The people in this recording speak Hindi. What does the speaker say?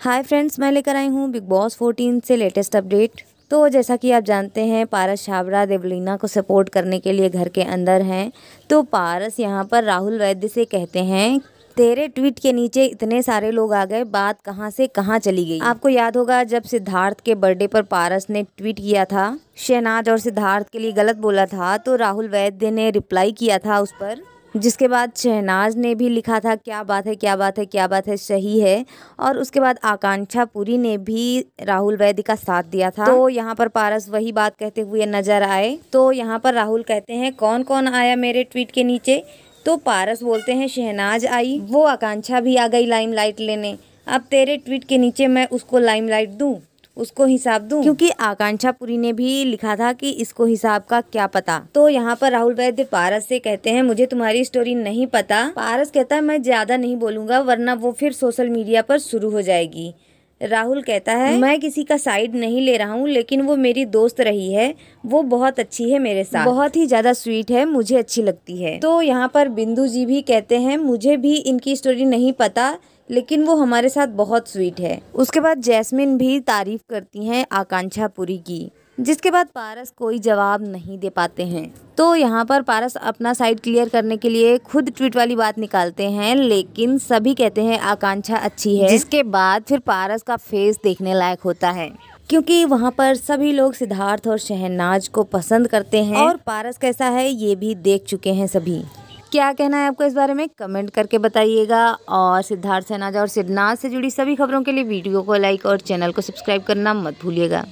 हाय फ्रेंड्स मैं लेकर आई हूँ बिग बॉस 14 से लेटेस्ट अपडेट तो जैसा कि आप जानते हैं पारस छाबड़ा देवलीना को सपोर्ट करने के लिए घर के अंदर हैं तो पारस यहाँ पर राहुल वैद्य से कहते हैं तेरे ट्वीट के नीचे इतने सारे लोग आ गए बात कहाँ से कहाँ चली गई आपको याद होगा जब सिद्धार्थ के बर्थडे पर पारस ने ट्वीट किया था शहनाज और सिद्धार्थ के लिए गलत बोला था तो राहुल वैद्य ने रिप्लाई किया था उस पर जिसके बाद शहनाज ने भी लिखा था क्या बात है क्या बात है क्या बात है सही है और उसके बाद आकांक्षा पुरी ने भी राहुल वैद्य का साथ दिया था तो, तो यहाँ पर पारस वही बात कहते हुए नजर आए तो यहाँ पर राहुल कहते हैं कौन कौन आया मेरे ट्वीट के नीचे तो पारस बोलते हैं शहनाज आई वो आकांक्षा भी आ गई लाइम लेने अब तेरे ट्वीट के नीचे मैं उसको लाइम लाइट उसको हिसाब दूं क्योंकि आकांक्षा पुरी ने भी लिखा था कि इसको हिसाब का क्या पता तो यहाँ पर राहुल वैद्य पारस से कहते हैं मुझे तुम्हारी स्टोरी नहीं पता पारस कहता है मैं ज्यादा नहीं बोलूंगा वरना वो फिर सोशल मीडिया पर शुरू हो जाएगी राहुल कहता है मैं किसी का साइड नहीं ले रहा हूँ लेकिन वो मेरी दोस्त रही है वो बहुत अच्छी है मेरे साथ बहुत ही ज़्यादा स्वीट है मुझे अच्छी लगती है तो यहाँ पर बिंदु जी भी कहते हैं मुझे भी इनकी स्टोरी नहीं पता लेकिन वो हमारे साथ बहुत स्वीट है उसके बाद जैस्मिन भी तारीफ करती हैं आकांक्षा पुरी की जिसके बाद पारस कोई जवाब नहीं दे पाते हैं तो यहाँ पर पारस अपना साइड क्लियर करने के लिए खुद ट्वीट वाली बात निकालते हैं लेकिन सभी कहते हैं आकांक्षा अच्छी है जिसके बाद फिर पारस का फेस देखने लायक होता है क्योंकि वहाँ पर सभी लोग सिद्धार्थ और शहनाज को पसंद करते हैं और पारस कैसा है ये भी देख चुके हैं सभी क्या कहना है आपको इस बारे में कमेंट करके बताइएगा और सिद्धार्थ सेनाजा और सिद्धनाथ से जुड़ी सभी खबरों के लिए वीडियो को लाइक और चैनल को सब्सक्राइब करना मत भूलिएगा